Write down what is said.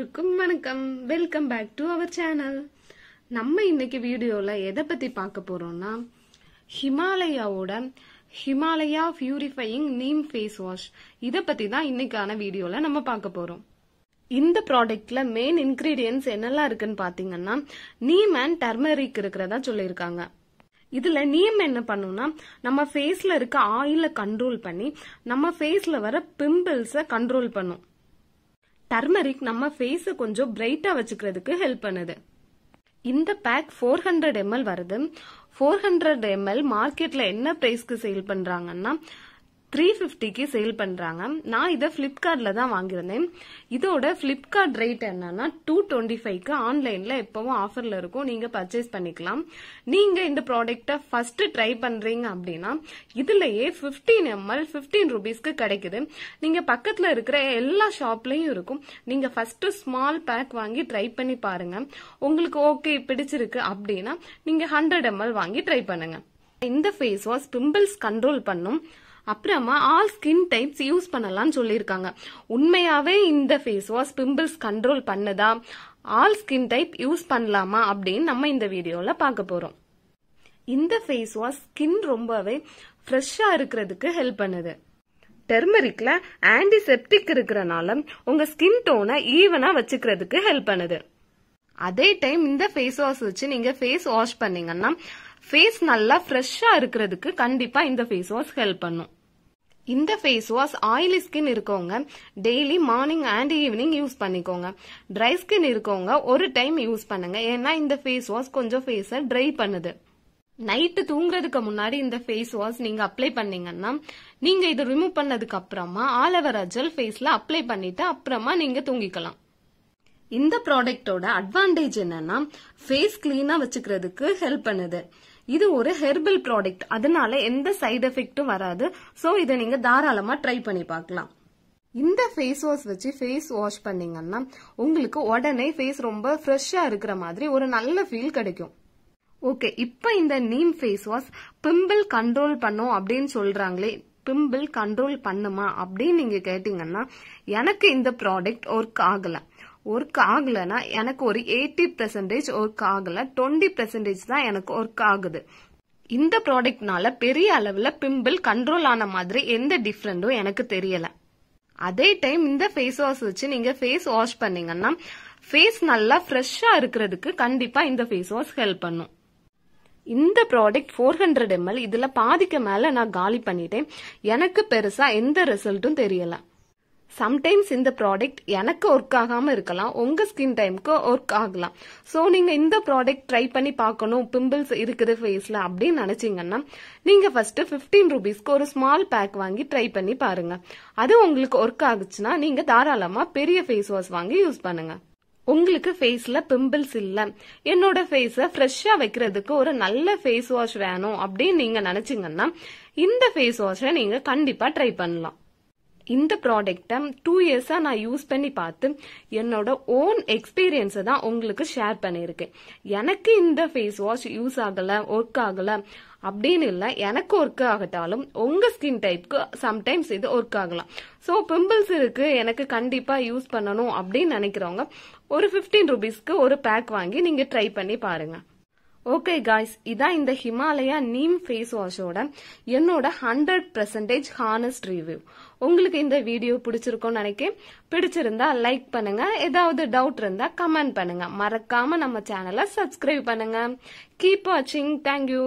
எல்லாருக்கும் வணக்கம் welcome back to our channel நம்ம இன்னைக்கு வீடியோவில் எதை பற்றி பார்க்க போகிறோம்னா ஹிமாலயாவோட Himalaya purifying neem face wash இதை பற்றி தான் இன்னைக்கான வீடியோவில் நம்ம பார்க்க போகிறோம் இந்த ப்ராடக்ட்ல மெயின் இன்கிரீடியன்ஸ் என்னெல்லாம் இருக்குன்னு பார்த்தீங்கன்னா நீம் அண்ட் டர்மரிக் இருக்கிறதா சொல்லியிருக்காங்க இதுல நீம் என்ன பண்ணும்னா நம்ம ஃபேஸ்ல இருக்க ஆயில கண்ட்ரோல் பண்ணி நம்ம ஃபேஸ்ல வர பிம்பிள்ஸை கண்ட்ரோல் பண்ணும் டர்மரிக் நம்ம ஃபேஸை கொஞ்சம் பிரைட்டா வச்சுக்கிறதுக்கு ஹெல்ப் பண்ணுது இந்த பேக் ஃபோர் ஹண்ட்ரட் எம்எல் வருது ஃபோர் ஹண்ட்ரட் எம்எல் மார்க்கெட்ல என்ன பிரைஸ்க்கு சேல் பண்றாங்கன்னா த்ரீ ஃபிஃப்டிக்கு சேல் பண்ணுறாங்க நான் இதை ஃப்ளிப்கார்ட்டில் தான் வாங்கியிருந்தேன் இதோட ஃப்ளிப்கார்ட் ரேட் என்னன்னா டூ டுவெண்ட்டி ஃபைவ்க்கு ஆன்லைனில் எப்போவும் ஆஃபரில் இருக்கும் நீங்கள் பர்ச்சேஸ் பண்ணிக்கலாம் நீங்கள் இந்த ப்ராடக்டை ஃபஸ்ட்டு ட்ரை பண்ணுறீங்க அப்படின்னா இதுலயே ஃபிஃப்டீன் எம்எல் ஃபிஃப்டீன் ருபீஸ்க்கு கிடைக்குது நீங்கள் பக்கத்தில் இருக்கிற எல்லா ஷாப்லையும் இருக்கும் நீங்கள் ஃபஸ்ட்டு ஸ்மால் பேக் வாங்கி ட்ரை பண்ணி பாருங்கள் உங்களுக்கு ஓகே பிடிச்சிருக்கு அப்படின்னா நீங்கள் ஹண்ட்ரட் எம்எல் வாங்கி ட்ரை பண்ணுங்கள் இந்த ஃபேஸ் வாஷ் பிம்பிள்ஸ் கண்ட்ரோல் பண்ணும் அப்புறமா ஆல் ஸ்கின் டைப்ஸ் யூஸ் பண்ணலாம்னு சொல்லியிருக்காங்க உண்மையாவே இந்த ஃபேஸ் வாஷ் பிம்பிள்ஸ் கண்ட்ரோல் பண்ணுதா ஆல் ஸ்கின் டைப் யூஸ் பண்ணலாமா அப்படின்னு நம்ம இந்த வீடியோவில் பார்க்க போகிறோம் இந்த ஃபேஸ் வாஷ் ஸ்கின் ரொம்பவே ஃப்ரெஷ்ஷாக இருக்கிறதுக்கு ஹெல்ப் பண்ணுது டெர்மரிக்ல ஆன்டிசெப்டிக் இருக்கிறனால உங்க ஸ்கின் டோனை ஈவனா வச்சுக்கிறதுக்கு ஹெல்ப் பண்ணுது அதே டைம் இந்த ஃபேஸ் வாஷ் வச்சு நீங்க ஃபேஸ் வாஷ் பண்ணீங்கன்னா ஃபேஸ் நல்லா ஃப்ரெஷ்ஷா இருக்கிறதுக்கு கண்டிப்பா இந்த ஃபேஸ் வாஷ் ஹெல்ப் பண்ணும் இந்த ஃபேஸ் வாஷ் ஆயிலி ஸ்கின் இருக்கவங்க daily morning and evening use பண்ணிக்கோங்க ட்ரை ஸ்கின் இருக்கவங்க ஒரு டைம் யூஸ் பண்ணுங்க ஏன்னா இந்த ஃபேஸ் வாஷ் கொஞ்சம் ஃபேஸை ட்ரை பண்ணுது நைட்டு தூங்குறதுக்கு முன்னாடி இந்த ஃபேஸ் வாஷ் நீங்க அப்ளை பண்ணீங்கன்னா நீங்க இதை ரிமூவ் பண்ணதுக்கு அப்புறமா ஆலோவேரா ஜெல் ஃபேஸ்ல அப்ளை பண்ணிட்டு அப்புறமா நீங்க தூங்கிக்கலாம் இந்த ப்ராடக்டோட அட்வான்டேஜ் என்னன்னா ஃபேஸ் கிளீனா வச்சுக்கிறதுக்கு ஹெல்ப் பண்ணுது இது ஒரு ஹெர்பல் ப்ராடக்ட் அதனால எந்த சைடு எஃபெக்டும் வராது ஸோ இதை நீங்க தாராளமா ட்ரை பண்ணி பார்க்கலாம் இந்த ஃபேஸ் வாஷ் வச்சு ஃபேஸ் வாஷ் பண்ணீங்கன்னா உங்களுக்கு உடனே ஃபேஸ் ரொம்ப ஃப்ரெஷ்ஷா இருக்கிற மாதிரி ஒரு நல்ல ஃபீல் கிடைக்கும் ஓகே இப்போ இந்த neem face wash pimple control பண்ணும் அப்படின்னு சொல்றாங்களே பிம்பிள் கண்ட்ரோல் பண்ணுமா அப்படின்னு நீங்க கேட்டீங்கன்னா எனக்கு இந்த ப்ராடக்ட் ஒர்க் ஆகல ஒர்க் ஆகலைன்னா எனக்கு ஒரு எயிட்டி பெர்சன்டேஜ் ஒர்க் ஆகலை டுவெண்ட்டி பெர்சன்டேஜ் தான் எனக்கு ஒர்க் ஆகுது இந்த ப்ராடக்ட்னால பெரிய அளவில் பிம்பிள் கண்ட்ரோல் ஆன மாதிரி எந்த டிஃப்ரெண்ட்டும் எனக்கு தெரியல அதே டைம் இந்த ஃபேஸ் வாஷ் வச்சு நீங்க ஃபேஸ் வாஷ் பண்ணீங்கன்னா ஃபேஸ் நல்லா ஃப்ரெஷ்ஷா இருக்கிறதுக்கு கண்டிப்பா இந்த ஃபேஸ் வாஷ் ஹெல்ப் பண்ணும் இந்த ப்ராடக்ட் ஃபோர் ஹண்ட்ரட் எம்எல் இதுல பாதிக்க மேல நான் காலி பண்ணிட்டேன் எனக்கு பெருசா எந்த ரிசல்ட்டும் தெரியல சம்டைம்ஸ் இந்த ப்ராடக்ட் எனக்கு ஒர்க் ஆகாமல் இருக்கலாம் உங்கள் ஸ்கின் டைமுக்கு ஒர்க் ஆகலாம் ஸோ நீங்கள் இந்த ப்ராடக்ட் ட்ரை பண்ணி பார்க்கணும் பிம்பிள்ஸ் இருக்குது ஃபேஸில் அப்படின்னு நினச்சிங்கன்னா நீங்கள் ஃபஸ்ட்டு ஃபிஃப்டீன் ருபீஸ்க்கு ஒரு ஸ்மால் பேக் வாங்கி ட்ரை பண்ணி பாருங்கள் அது உங்களுக்கு ஒர்க் ஆகுச்சுன்னா நீங்கள் தாராளமாக பெரிய ஃபேஸ் வாஷ் வாங்கி யூஸ் பண்ணுங்கள் உங்களுக்கு ஃபேஸில் பிம்பிள்ஸ் இல்லை என்னோட ஃபேஸை ஃப்ரெஷ்ஷாக வைக்கிறதுக்கு ஒரு நல்ல ஃபேஸ் வாஷ் வேணும் அப்படின்னு நீங்கள் நினச்சிங்கன்னா இந்த ஃபேஸ் வாஷை நீங்கள் கண்டிப்பாக ட்ரை பண்ணலாம் இந்த ப்ராடக்ட்டை டூ இயர்ஸாக நான் யூஸ் பண்ணி பார்த்து என்னோட ஓன் எக்ஸ்பீரியன்ஸை தான் உங்களுக்கு ஷேர் பண்ணியிருக்கேன் எனக்கு இந்த ஃபேஸ் வாஷ் யூஸ் ஆகலை ஒர்க் ஆகலை அப்படின்னு இல்லை எனக்கு ஒர்க் ஆகட்டாலும் உங்கள் ஸ்கின் டைப்க்கு சம்டைம்ஸ் இது ஒர்க் ஆகலாம் ஸோ பிம்பிள்ஸ் இருக்குது எனக்கு கண்டிப்பாக யூஸ் பண்ணணும் அப்படின்னு நினைக்கிறவங்க ஒரு ஃபிஃப்டீன் ருபீஸ்க்கு ஒரு பேக் வாங்கி நீங்கள் ட்ரை பண்ணி பாருங்கள் ஓகே காய்ஸ் இதான் இந்த ஹிமாலயா நீம் ஃபேஸ் வாஷோட என்னோட ஹண்ட்ரட் பர்சன்டேஜ் ஹானஸ்ட் ரிவ்யூ உங்களுக்கு இந்த வீடியோ பிடிச்சிருக்கோம்னு நினைக்கிறேன் பிடிச்சிருந்தா லைக் பண்ணுங்க ஏதாவது டவுட் இருந்தா கமெண்ட் பண்ணுங்க மறக்காம நம்ம சேனலை சப்ஸ்கிரைப் பண்ணுங்க கீப் வாட்சிங் தேங்க்யூ